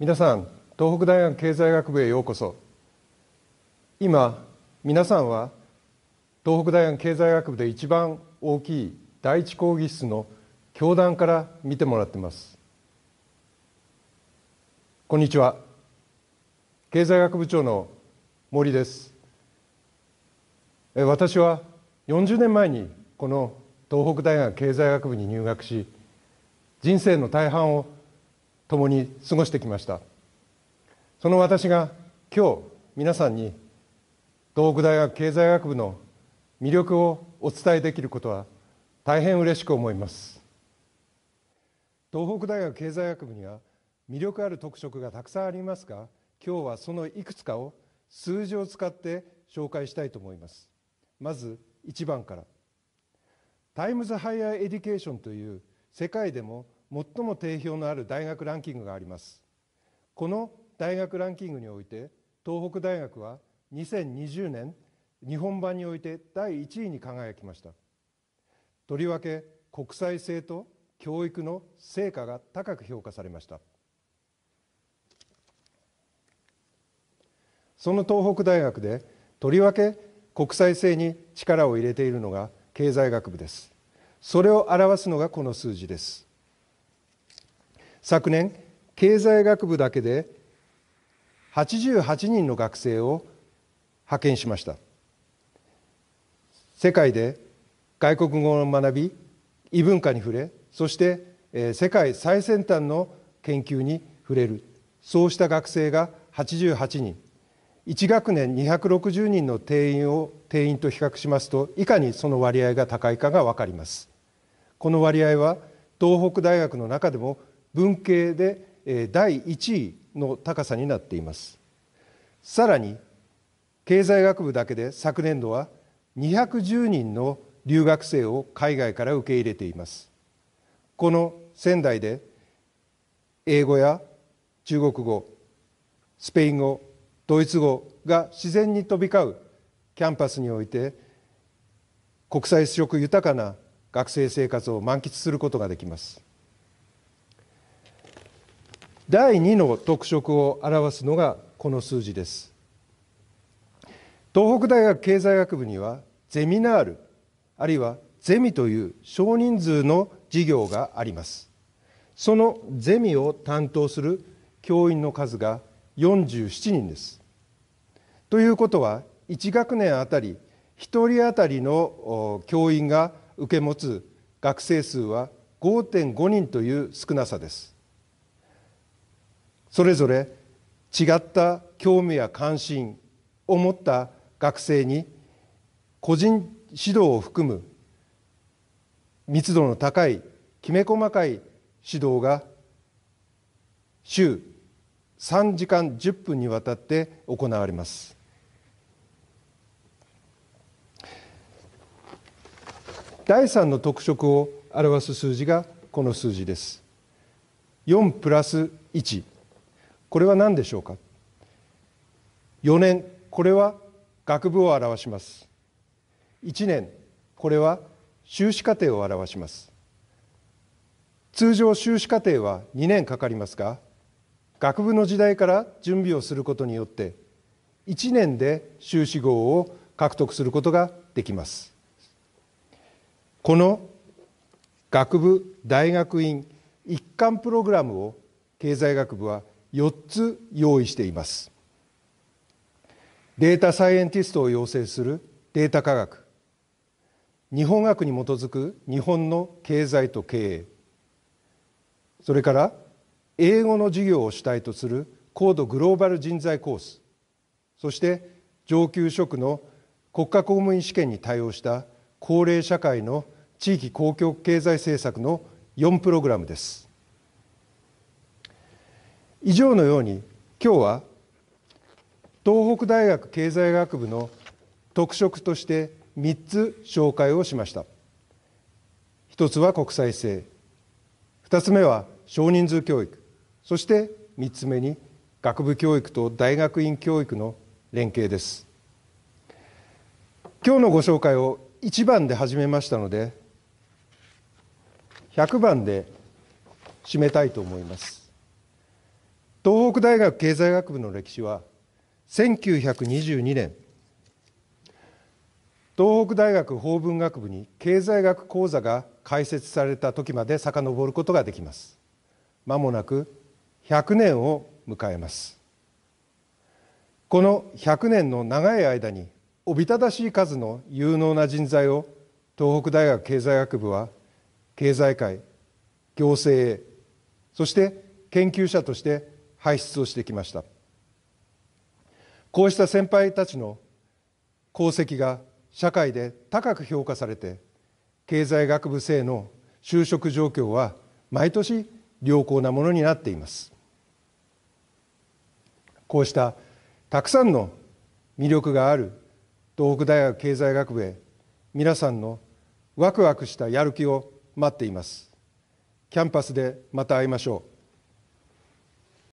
皆さん東北大学経済学部へようこそ今皆さんは東北大学経済学部で一番大きい第一講義室の教壇から見てもらってますこんにちは経済学部長の森です私は40年前にこの東北大学経済学部に入学し人生の大半を共に過ごしてきましたその私が今日皆さんに東北大学経済学部の魅力をお伝えできることは大変嬉しく思います東北大学経済学部には魅力ある特色がたくさんありますが今日はそのいくつかを数字を使って紹介したいと思いますまず1番からタイムズ・ハイヤー・エディケーションという世界でも最も定評のある大学ランキングがありますこの大学ランキングにおいて東北大学は2020年日本版において第1位に輝きましたとりわけ国際性と教育の成果が高く評価されましたその東北大学でとりわけ国際性に力を入れているのが経済学部ですそれを表すのがこの数字です昨年経済学部だけで88人の学生を派遣しました世界で外国語を学び異文化に触れそして世界最先端の研究に触れるそうした学生が88人1学年260人の定員を定員と比較しますといかにその割合が高いかが分かりますこの割合は東北大学の中でも文系で第1位の高さになっていますさらに経済学部だけで昨年度は210人の留学生を海外から受け入れていますこの仙台で英語や中国語スペイン語ドイツ語が自然に飛び交うキャンパスにおいて国際色豊かな学生生活を満喫することができます第2の特色を表すのがこの数字です東北大学経済学部にはゼミナールあるいはゼミという少人数の授業がありますそのゼミを担当する教員の数が47人ですということは1学年あたり1人当たりの教員が受け持つ学生数は5.5人という少なさですそれぞれ違った興味や関心を持った学生に個人指導を含む密度の高いきめ細かい指導が週3時間10分にわたって行われます。第3の特色を表す数字がこの数字です。4プラス1これは何でしょうか4年これは学部を表します1年これは修士課程を表します通常修士課程は2年かかりますが学部の時代から準備をすることによって1年で修士号を獲得することができますこの学部大学院一貫プログラムを経済学部は4つ用意していますデータサイエンティストを養成するデータ科学日本学に基づく日本の経済と経営それから英語の授業を主体とする高度グローバル人材コースそして上級職の国家公務員試験に対応した高齢社会の地域公共経済政策の4プログラムです以上のように今日は東北大学経済学部の特色として3つ紹介をしました1つは国際性2つ目は少人数教育そして3つ目に学部教育と大学院教育の連携です今日のご紹介を1番で始めましたので100番で締めたいと思います東北大学経済学部の歴史は1922年東北大学法文学部に経済学講座が開設された時まで遡ることができます間もなく100年を迎えますこの100年の長い間におびただしい数の有能な人材を東北大学経済学部は経済界行政へそして研究者として輩出をしてきましたこうした先輩たちの功績が社会で高く評価されて経済学部生の就職状況は毎年良好なものになっていますこうしたたくさんの魅力がある東北大学経済学部へ皆さんのワクワクしたやる気を待っていますキャンパスでまた会いましょう